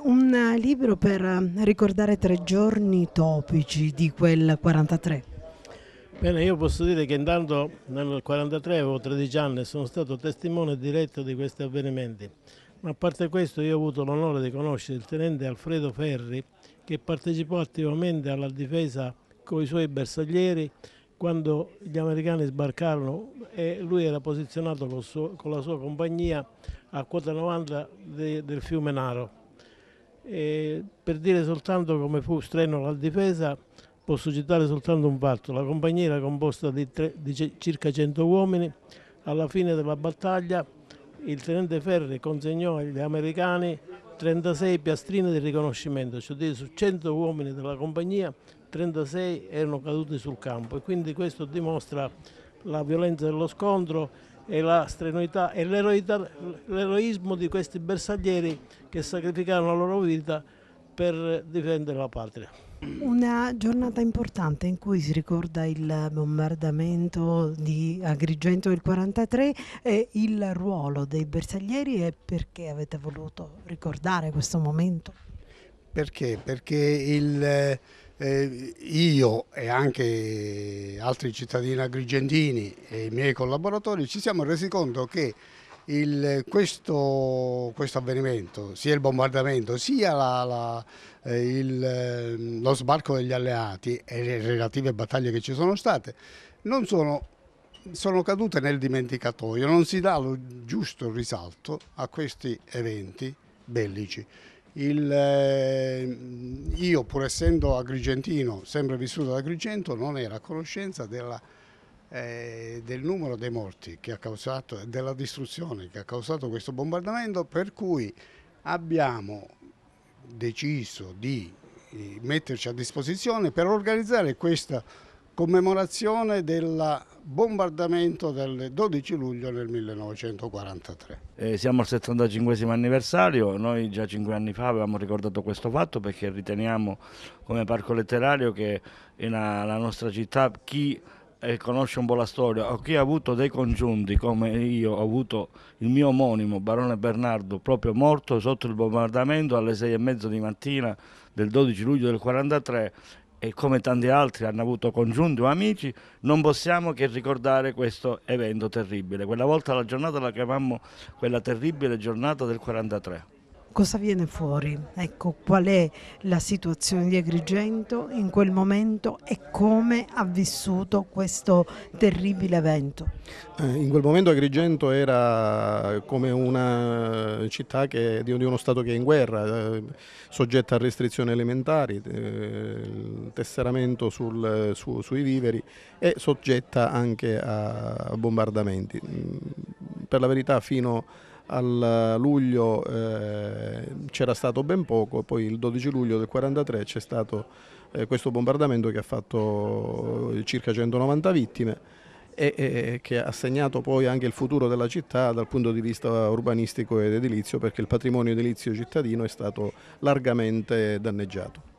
Un eh, libro per eh, ricordare tre giorni topici di quel 43. Bene, io posso dire che intanto nel 43 avevo 13 anni e sono stato testimone diretto di questi avvenimenti. Ma a parte questo io ho avuto l'onore di conoscere il tenente Alfredo Ferri che partecipò attivamente alla difesa con i suoi bersaglieri quando gli americani sbarcarono e lui era posizionato con, la sua compagnia a quota 90 del fiume Naro. E per dire soltanto come fu streno la difesa, posso citare soltanto un fatto. La compagnia era composta di, tre, di circa 100 uomini. Alla fine della battaglia il tenente Ferri consegnò agli americani 36 piastrine di riconoscimento, cioè su 100 uomini della compagnia 36 erano caduti sul campo e quindi questo dimostra la violenza dello scontro e la strenuità e l'eroismo di questi bersaglieri che sacrificarono la loro vita per difendere la patria. Una giornata importante in cui si ricorda il bombardamento di Agrigento del 43 e il ruolo dei bersaglieri e perché avete voluto ricordare questo momento? Perché? Perché il eh, io e anche altri cittadini agrigentini e i miei collaboratori ci siamo resi conto che il, questo, questo, avvenimento, sia il bombardamento, sia la, la, eh, il, ehm, lo sbarco degli alleati e le relative battaglie che ci sono state, non sono, sono cadute nel dimenticatoio, non si dà lo giusto risalto a questi eventi bellici. Il, eh, io pur essendo agrigentino, sempre vissuto ad Agrigento, non ero a conoscenza della, eh, del numero dei morti che ha causato, della distruzione che ha causato questo bombardamento, per cui abbiamo deciso di eh, metterci a disposizione per organizzare questa commemorazione del bombardamento del 12 luglio del 1943. Eh, siamo al 75 anniversario, noi già cinque anni fa avevamo ricordato questo fatto perché riteniamo come parco letterario che una, la nostra città chi eh, conosce un po' la storia o chi ha avuto dei congiunti come io ho avuto il mio omonimo Barone Bernardo proprio morto sotto il bombardamento alle sei e mezzo di mattina del 12 luglio del 43 e come tanti altri hanno avuto congiunti o amici, non possiamo che ricordare questo evento terribile. Quella volta la giornata la chiamammo quella terribile giornata del 43 cosa viene fuori, ecco, qual è la situazione di Agrigento in quel momento e come ha vissuto questo terribile evento. Eh, in quel momento Agrigento era come una città che, di uno Stato che è in guerra, eh, soggetta a restrizioni alimentari, eh, tesseramento sul, su, sui viveri e soggetta anche a bombardamenti. Mm, per la verità fino a al luglio eh, c'era stato ben poco, poi il 12 luglio del 1943 c'è stato eh, questo bombardamento che ha fatto eh, circa 190 vittime e, e, che ha segnato poi anche il futuro della città dal punto di vista urbanistico ed edilizio perché il patrimonio edilizio cittadino è stato largamente danneggiato.